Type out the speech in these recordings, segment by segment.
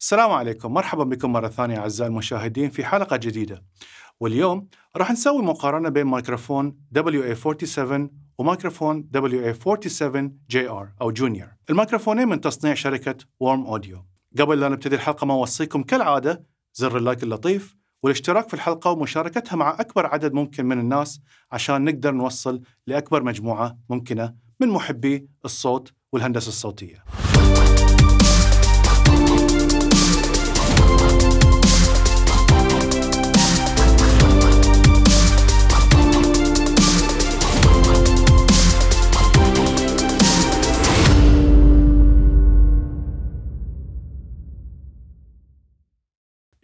السلام عليكم مرحبا بكم مرة ثانية أعزائي المشاهدين في حلقة جديدة واليوم راح نسوي مقارنة بين مايكروفون WA47 ومايكروفون WA47JR أو جونيور الميكروفونين من تصنيع شركة وارم أوديو قبل لا نبتدي الحلقة ما أوصيكم كالعادة زر اللايك اللطيف والاشتراك في الحلقة ومشاركتها مع أكبر عدد ممكن من الناس عشان نقدر نوصل لأكبر مجموعة ممكنة من محبي الصوت والهندسة الصوتية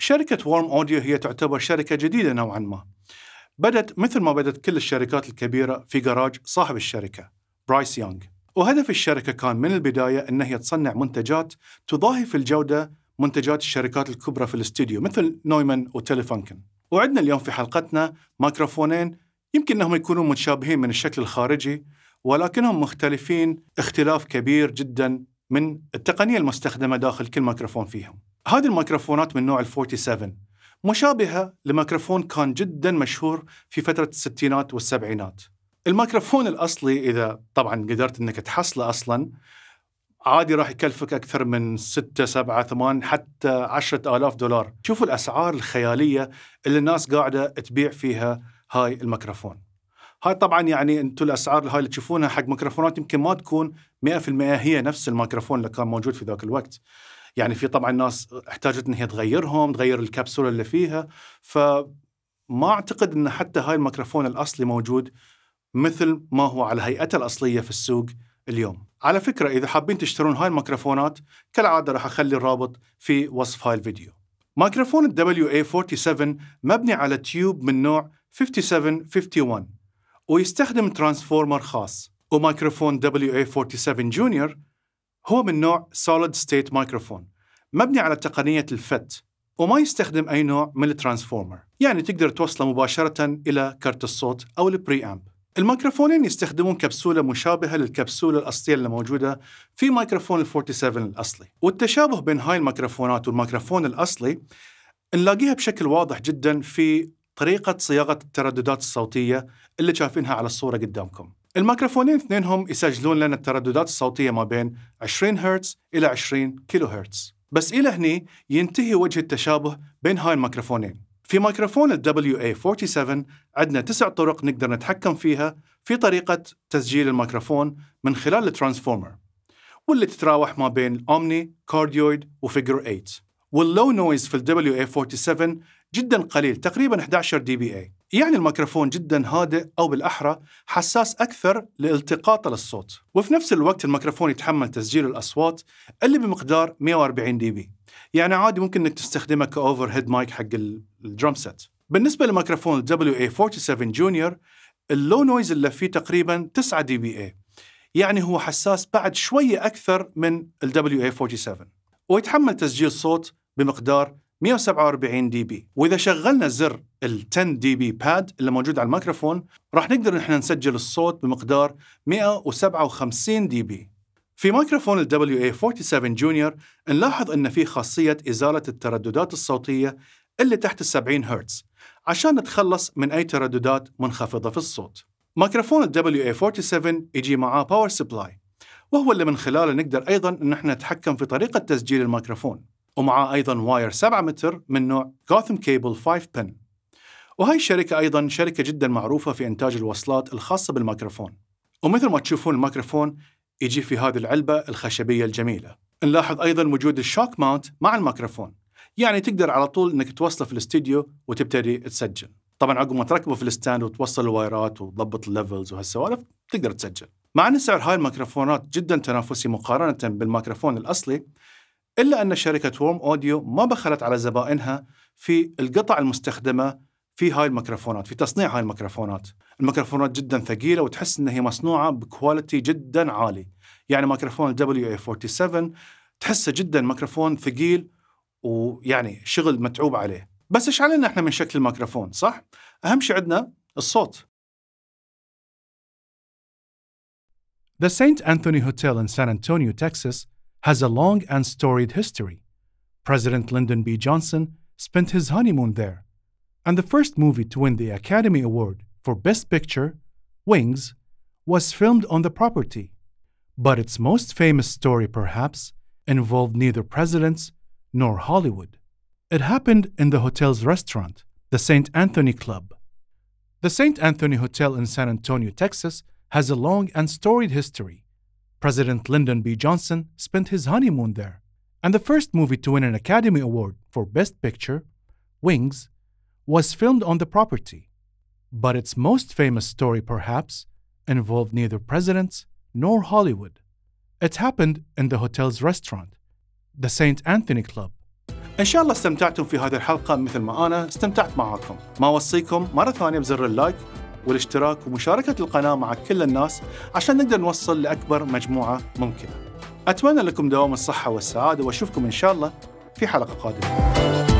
شركة وورم أوديو هي تعتبر شركة جديدة نوعا ما بدت مثل ما بدت كل الشركات الكبيرة في جراج صاحب الشركة برايس يونغ وهدف الشركة كان من البداية أن هي تصنع منتجات تضاهي في الجودة منتجات الشركات الكبرى في الاستوديو مثل نويمان وتليفونكن وعندنا اليوم في حلقتنا ميكروفونين يمكن أنهم يكونوا متشابهين من الشكل الخارجي ولكنهم مختلفين اختلاف كبير جدا من التقنية المستخدمة داخل كل ميكروفون فيهم هذه الميكروفونات من نوع ال 47 مشابهة لميكروفون كان جدا مشهور في فترة الستينات والسبعينات الميكروفون الأصلي إذا طبعا قدرت أنك تحصله أصلا عادي راح يكلفك أكثر من 6 7 8 حتى 10000 دولار شوفوا الأسعار الخيالية اللي الناس قاعدة تبيع فيها هاي الميكروفون هاي طبعا يعني انتم الاسعار هاي اللي تشوفونها حق ميكروفونات يمكن ما تكون 100% هي نفس الميكروفون اللي كان موجود في ذاك الوقت يعني في طبعا ناس احتاجت ان هي تغيرهم تغير الكبسوله اللي فيها فما اعتقد ان حتى هاي الميكروفون الاصلي موجود مثل ما هو على هيئته الاصليه في السوق اليوم على فكره اذا حابين تشترون هاي الميكروفونات كالعاده راح اخلي الرابط في وصف هاي الفيديو ميكروفون ال WA47 مبني على تيوب من نوع 5751 ويستخدم ترانسفورمر خاص وميكروفون WA47 جونيور هو من نوع Solid State Microphone مبني على تقنية الفت وما يستخدم أي نوع من الترانسفورمر يعني تقدر توصله مباشرة إلى كرت الصوت أو البري أمب الميكروفونين يستخدمون كبسولة مشابهة للكبسولة الأصلية اللي موجودة في ميكروفون الـ 47 الأصلي والتشابه بين هاي الميكروفونات والميكروفون الأصلي نلاقيها بشكل واضح جدا في طريقة صياغة الترددات الصوتية اللي شايفينها على الصورة قدامكم الميكروفونين اثنينهم يسجلون لنا الترددات الصوتية ما بين 20 هرتز إلى 20 كيلو هرتز بس إلى هني ينتهي وجه التشابه بين هاي الميكروفونين في ميكروفون ال WA47 عندنا تسع طرق نقدر نتحكم فيها في طريقة تسجيل الميكروفون من خلال الترانسفورمر واللي تتراوح ما بين أومني، كارديويد وفيجر 8 واللو نويز في ال WA47 جدا قليل تقريبا 11 dBA يعني الميكروفون جدا هادئ أو بالأحرى حساس أكثر لالتقاطه للصوت وفي نفس الوقت الميكروفون يتحمل تسجيل الأصوات اللي بمقدار 140 دي بي يعني عادي ممكن انك تستخدمه كأوفر هيد مايك حق الدرم سيت بالنسبة لميكروفون WA47 جونيور اللو نويز اللي فيه تقريبا 9 دي بي اي يعني هو حساس بعد شوية أكثر من ال WA47 ويتحمل تسجيل صوت بمقدار 147 دي بي واذا شغلنا زر ال 10 دي بي باد اللي موجود على الميكروفون راح نقدر نحن نسجل الصوت بمقدار 157 دي بي في ميكروفون ال WA47 جونيور نلاحظ ان في خاصيه ازاله الترددات الصوتيه اللي تحت ال 70 هرتز عشان نتخلص من اي ترددات منخفضه في الصوت ميكروفون ال WA47 يجي معاه باور سبلاي وهو اللي من خلاله نقدر ايضا ان احنا نتحكم في طريقه تسجيل الميكروفون ومعاه أيضا واير 7 متر من نوع غوثم كيبل 5 بن وهي الشركة أيضا شركة جدا معروفة في إنتاج الوصلات الخاصة بالميكروفون ومثل ما تشوفون الميكروفون يجي في هذه العلبة الخشبية الجميلة نلاحظ أيضا وجود الشوك ماونت مع الميكروفون يعني تقدر على طول انك توصله في الاستديو وتبتدي تسجل طبعا عقب ما تركبه في الستاند وتوصل الوايرات وتضبط الليفلز وهالسوالف تقدر تسجل مع ان سعر هاي الميكروفونات جدا تنافسي مقارنه بالميكروفون الاصلي إلا أن شركة ووم أوديو ما بخلت على زبائنها في القطع المستخدمة في هاي الميكروفونات في تصنيع هاي الميكروفونات الميكروفونات جدا ثقيلة وتحس أنها هي مصنوعة بكواليتي جدا عالي يعني ميكروفون WA47 تحسه جدا ميكروفون ثقيل ويعني شغل متعوب عليه بس ايش علينا احنا من شكل الميكروفون صح اهم شيء عندنا الصوت The Saint Anthony Hotel in San Antonio, Texas has a long and storied history. President Lyndon B. Johnson spent his honeymoon there, and the first movie to win the Academy Award for Best Picture, Wings, was filmed on the property. But its most famous story, perhaps, involved neither presidents nor Hollywood. It happened in the hotel's restaurant, the St. Anthony Club. The St. Anthony Hotel in San Antonio, Texas, has a long and storied history. President Lyndon B. Johnson spent his honeymoon there, and the first movie to win an Academy Award for Best Picture, Wings, was filmed on the property. But its most famous story, perhaps, involved neither presidents nor Hollywood. It happened in the hotel's restaurant, the St. Anthony Club. إن شاء الله استمتعتم في هذه الحلقة مثل ما أنا استمتعت معكم. ما وصيكم مرة ثانية بزر اللايك والاشتراك ومشاركة القناة مع كل الناس عشان نقدر نوصل لأكبر مجموعة ممكنة أتمنى لكم دوام الصحة والسعادة وأشوفكم إن شاء الله في حلقة قادمة